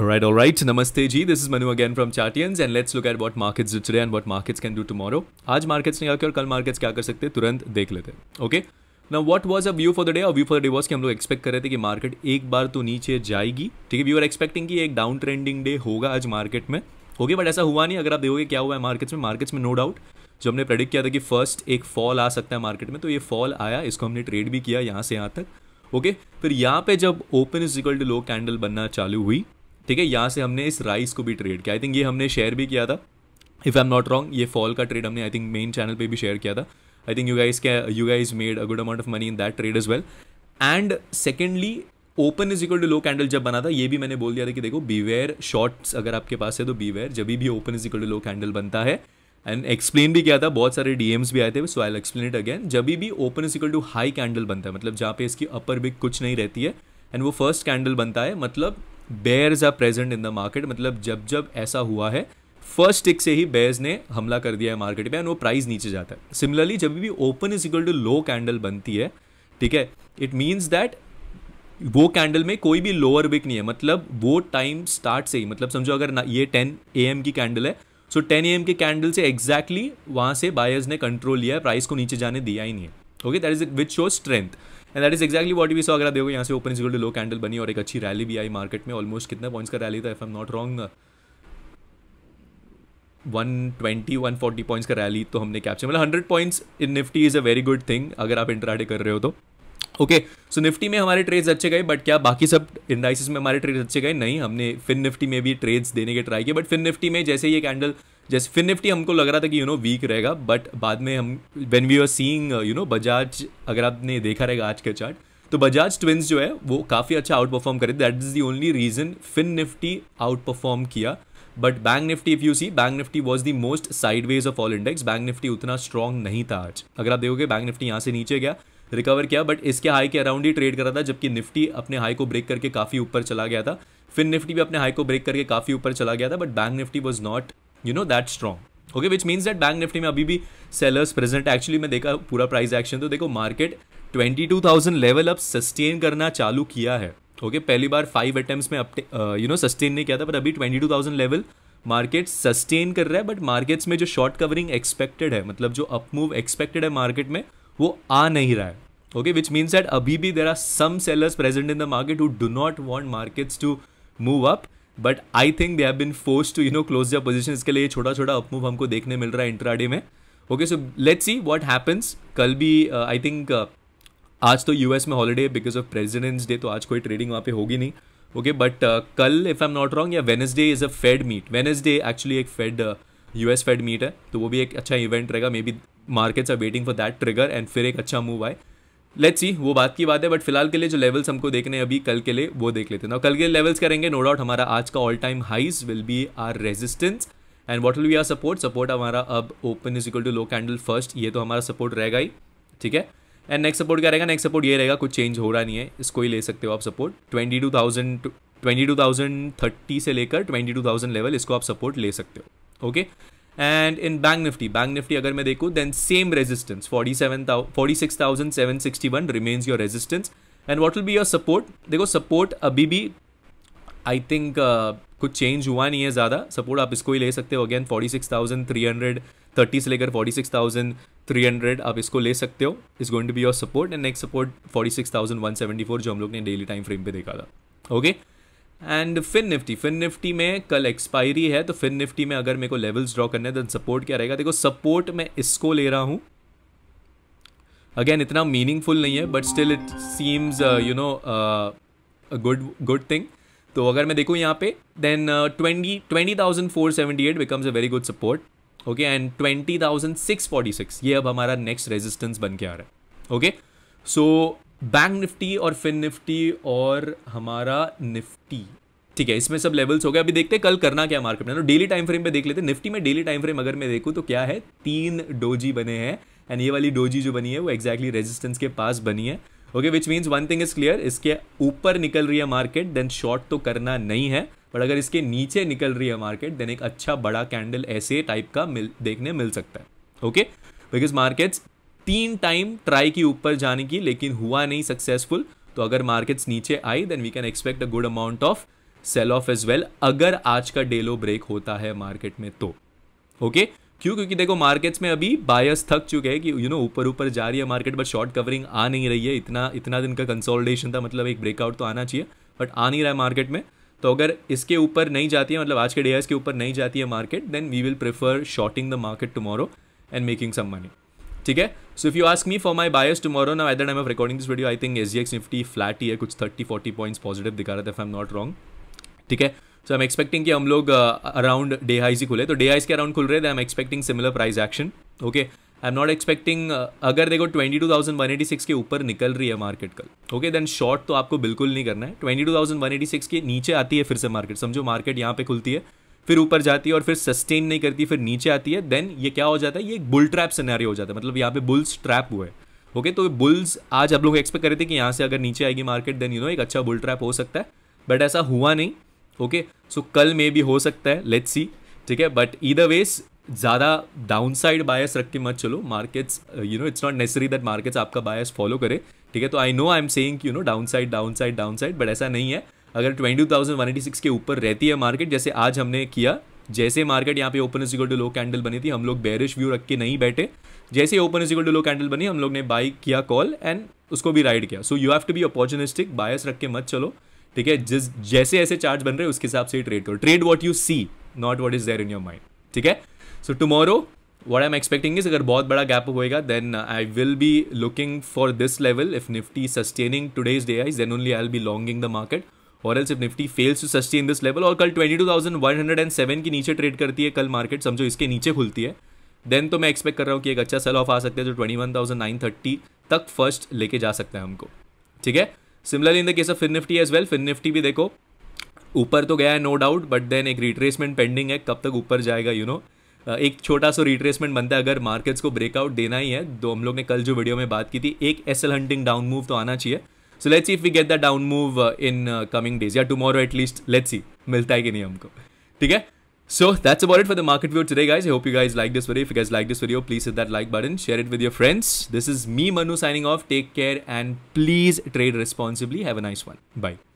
All right, all right. Namaste ji. This is Manu again from Chartians and let's look at what markets do today and what markets can do tomorrow. आज markets ने क्या किया और कल markets क्या कर सकते हैं तुरंत देख लेते हैं okay no what was a view for the day और view for the day was कि हम लोग एक्सपेक्ट कर रहे थे कि मार्केट एक बार तो नीचे जाएगी ठीक है व्यू आर एक्सपेक्टिंग कि एक डाउन ट्रेंडिंग डे होगा आज मार्केट में ओके बट ऐसा हुआ नहीं अगर आप देखोगे क्या हुआ है मार्केट्स में मार्केट्स में नो डाउट जो हमने प्रेडिक्ट किया था कि फर्स्ट एक फॉल आ सकता है मार्केट में तो ये फॉल आया इसको हमने ट्रेड भी किया यहाँ से यहाँ तक ओके okay? फिर यहाँ पे जब open is equal to low candle बनना चालू हुई ठीक है यहाँ से हमने इस राइस को भी ट्रेड किया आई थिंक ये हमने शेयर भी किया था if I am not wrong ये फॉल का ट्रेड हमने आई थिंक मेन चैनल पे भी शेयर किया था आई थिंक यू गाइज क्या you guys made a good amount of money in that trade is well and secondly open is equal to low candle जब बना था ये भी मैंने बोल दिया था कि देखो बीवेयर शॉर्ट्स अगर आपके पास है तो बीवेयर जब भी open is equal to low candle बनता है एंड एक्सप्लेन भी किया था बहुत सारे डीएम्स भी आए थे so I explain it again जब भी open is equal to high candle बनता है मतलब जहाँ पे इसकी अपर बिग कुछ नहीं रहती है एंड वो फर्स्ट कैंडल बनता है मतलब bears are present in the market मतलब जब जब ऐसा हुआ है फर्स्ट टिक से ही बेयर्स ने हमला कर दिया है मार्केट में एंड वो प्राइस नीचे जाता है सिमिलरली जब भी open is equal to low candle बनती है ठीक है इट मीन्स दैट वो कैंडल में कोई भी लोअर विक नहीं है मतलब वो टाइम स्टार्ट से ही मतलब समझो अगर ये टेन ए एम की कैंडल है सो टेन ए एम के कैंडल से एग्जैक्टली exactly वहाँ से बायर्स ने कंट्रोल लिया है प्राइस को नीचे जाने दिया ही नहीं है okay that is which show strength and is exactly what we so अगर देखो यहाँ से ओपन इज लो कैंडल बनी और एक अच्छी रैली भी आई मार्केट में ऑलमोस्ट कितना पॉइंट्स का रैली था if am not wrong 120 140 points का रैली तो हमने कैप्चर मतलब 100 points in Nifty is a very good thing अगर आप इंट्राडे कर रहे हो तो ओके सो निफ्टी में हमारे ट्रेड्स अच्छे गए बट क्या बाकी सब इंडाइसिस में हमारे ट्रेड्स अच्छे गए नहीं हमने फिन निफ्टी में भी ट्रेड्स देने के ट्राई किए बट फिन निफ्टी में जैसे ये कैंडल जैसे फिन निफ्टी हमको लग रहा था कि यू नो वीक रहेगा बट बाद में हम when we are seeing you know Bajaj अगर आपने देखा रहेगा आज का चार्ट तो बजाज ट्विंस जो है वो काफ़ी अच्छा आउट परफॉर्म करे that is the only reason Fin Nifty outperform किया but bank Nifty if you see bank Nifty was the most sideways of all index bank Nifty उतना strong नहीं था आज अगर आप देखोगे बैंक निफ्टी यहाँ से नीचे गया रिकवर किया बट इसके हाई के अराउंड ही ट्रेड कर रहा था जबकि निफ्टी अपने हाई को ब्रेक करके काफ़ी ऊपर चला गया था फिर निफ्टी भी अपने हाई को ब्रेक करके काफ़ी ऊपर चला गया था but bank Nifty was not you know that strong okay which means that bank Nifty में अभी भी सेलर्स प्रेजेंट एक्चुअली मैं देखा पूरा प्राइस एक्शन तो देखो मार्केट 22,000 लेवल अब सस्टेन करना चालू किया है ओके okay, पहली बार फाइव अटेम्प्ट में यू नो सस्टेन नहीं किया था बट अभी 22,000 लेवल मार्केट सस्टेन कर रहा है बट मार्केट्स में जो शॉर्ट कवरिंग एक्सपेक्टेड है मतलब जो अपमूव एक्सपेक्टेड है मार्केट में वो आ नहीं रहा है ओके विच मीन्स दैट अभी भी there are some sellers present in the market who do not want markets to move up but I think they have been force to you know close the position इसके लिए छोटा छोटा up move हमको देखने मिल रहा है इंट्राडे में okay so let's see what happens कल भी आई uh, थिंक uh, आज तो यूएस में holiday because of Presidents Day तो आज कोई ट्रेडिंग वहाँ पे होगी नहीं ओके बट uh, कल if I am not wrong या Wednesday is a Fed meet Wednesday actually एक Fed U S Fed meet है तो वो भी एक अच्छा इवेंट रहेगा maybe markets are waiting for that trigger and फिर एक अच्छा मूव आए लेट्स सी वो बात की बात है बट फिलहाल के लिए जो लेवल्स हमको देखने हैं अभी कल के लिए वो देख लेते हैं ना कल के लेवल्स करेंगे नो डाउट हमारा आज का all time highs will be our resistance and what will be our support support हमारा अब open is equal to low candle first ये तो हमारा सपोर्ट रहेगा ही ठीक है एंड नेक्स्ट सपोर्ट क्या रहेगा नेक्स्ट सपोर्ट ये रहेगा कुछ चेंज हो रहा नहीं है इसको ही ले सकते हो आप support twenty two thousand twenty two thousand thirty से लेकर ट्वेंटी टू थाउजेंड लेवल इसको आप सपोर्ट ले सकते हो okay okay? And in bank Nifty bank Nifty अगर मैं देखूँ then same resistance forty seven forty six thousand seven sixty one remains your resistance and what will be your support देखो support अभी भी आई थिंक uh, कुछ change हुआ नहीं है ज़्यादा सपोर्ट आप इसको ही ले सकते हो again forty six thousand three hundred thirty से लेकर forty six thousand three hundred आप इसको ले सकते हो is going to be your support and next support forty six thousand one seventy four जो हम लोग ने डेली टाइम फ्रेम पे देखा था okay okay? And Fin Nifty Fin Nifty में कल एक्सपायरी है तो फिन निफ्टी में अगर मेरे को लेवल्स ड्रॉ करने तो सपोर्ट क्या रहेगा देखो सपोर्ट मैं इसको ले रहा हूँ अगेन इतना मीनिंगफुल नहीं है but still it seems you know good good thing तो अगर मैं देखूँ यहाँ पे then twenty twenty thousand four seventy eight becomes a very good support okay and twenty thousand six forty six ये अब हमारा नेक्स्ट रेजिस्टेंस बन के आ रहा है ओके सो बैंक निफ्टी और फिन निफ्टी और हमारा निफ्टी ठीक है इसमें सब लेवल्स हो गए अभी देखते हैं कल करना क्या मार्केट में डेली टाइम फ्रेम पे देख लेते हैं निफ्टी में डेली टाइम फ्रेम अगर मैं देखूँ तो क्या है तीन डोजी बने हैं एंड ये वाली डोजी जो बनी है वो एक्जैक्टली exactly रेजिस्टेंस के पास बनी है okay which means one thing is clear इसके ऊपर निकल रही है मार्केट देन शॉर्ट तो करना नहीं है बट अगर इसके नीचे निकल रही है मार्केट देन एक अच्छा बड़ा कैंडल ऐसे टाइप का मिल देखने मिल सकता है ओके बिकॉज मार्केट्स तीन टाइम ट्राई की ऊपर जाने की लेकिन हुआ नहीं सक्सेसफुल तो अगर मार्केट्स नीचे आई then we can expect a good amount of sell off as well अगर आज का डेलो ब्रेक होता है मार्केट में तो ओके okay? क्यों क्योंकि देखो मार्केट्स में अभी बायस थक चुके हैं कि यू नो ऊपर ऊपर जा रही है मार्केट बट शॉर्ट कवरिंग आ नहीं रही है इतना इतना दिन का कंसोलिडेशन था मतलब एक ब्रेकआउट तो आना चाहिए बट आ नहीं रहा है मार्केट में तो अगर इसके ऊपर नहीं जाती है मतलब आज के डेयर्स के ऊपर नहीं जाती है market then we will prefer shorting the market tomorrow and making some money ठीक है So if you ask me for my bias tomorrow, now time of recording this video I think S G X Nifty flat ही है कुछ thirty forty points positive दिखा रहे थे I am not wrong ठीक है सो आई एम एक्सपेक्टिंग कि हम लोग अराउंड डे हाइज ही खुले तो डे हाइज के अराउंड खुल रहे थे I am expecting similar price action okay I am not expecting अगर देखो twenty two thousand one eighty six के ऊपर निकल रही है मार्केट कल ओके देन शॉर्ट तो आपको बिल्कुल नहीं करना है twenty two thousand one eighty six के नीचे आती है फिर से मार्केट समझो मार्केट यहाँ पे खुलती है फिर ऊपर जाती है और फिर सस्टेन नहीं करती फिर नीचे आती है देन ये क्या हो जाता है ये एक बुल ट्रैप सिनेरियो हो जाता है मतलब यहाँ पे बुल्स ट्रैप हुए ओके तो बुल्स आज आप लोग एक्सपेक्ट कर रहे थे कि यहाँ से अगर नीचे आएगी मार्केट देन यू नो एक अच्छा बुल ट्रैप हो सकता है बट ऐसा हुआ नहीं ओके सो कल मे भी हो सकता है लेट्स सी ठीक है बट ई वेज ज़्यादा डाउन साइड बायस रख के मत चलो markets you know it's not necessary that markets आपका बायस फॉलो करे ठीक है तो I know I am saying you know downside downside downside but ऐसा नहीं है अगर twenty thousand one eighty six के ऊपर रहती है मार्केट जैसे आज हमने किया जैसे मार्केट यहाँ पे open is equal to low candle बनी थी हम लोग बेरिश व्यू रख के नहीं बैठे जैसे open is equal to low candle बनी हम लोग ने बाई किया कॉल एंड उसको भी राइड किया so you have to be opportunistic bias रख के मत चलो ठीक है जिस जैसे ऐसे चार्ज बन रहे उसके हिसाब से ट्रेड करो trade what you see not what is there in your mind ठीक है so tomorrow what I am expecting is अगर बहुत बड़ा गैप होएगा then I will be looking for this level if Nifty sustaining today's day highs then only I will be longing the market or else if Nifty falls to sustain this level और कल twenty two thousand one hundred and seven के नीचे trade करती है कल market समझो इसके नीचे खुलती है देन तो मैं एक्सपेक्ट कर रहा हूँ कि एक अच्छा सेल ऑफ आ सकता है जो ट्वेंटी वन नाइन थर्टी तक फर्स्ट लेके जा सकता है हमको ठीक है similarly in the case of FinNifty as well FinNifty भी देखो ऊपर तो गया है नो डाउट बट देन एक रिट्रेसमेंट पेंडिंग है कब तक ऊपर जाएगा यू you नो know? एक छोटा सा रिट्रेसमेंट बनता है अगर मार्केट्स को ब्रेकआउट देना ही है तो हम लोग ने कल जो वीडियो में बात की थी एक एस हंटिंग डाउन मूव तो आना चाहिए So let's see if we get down down move uh, in uh, coming days. Yeah, tomorrow at least. Let's see. नहीं हमको humko, okay? So that's about it for the market view today, guys. I hope you guys like this video. If you guys like this video, please hit that like button, share it with your friends. This is me, Manu, signing off. Take care and please trade responsibly. Have a nice one. Bye.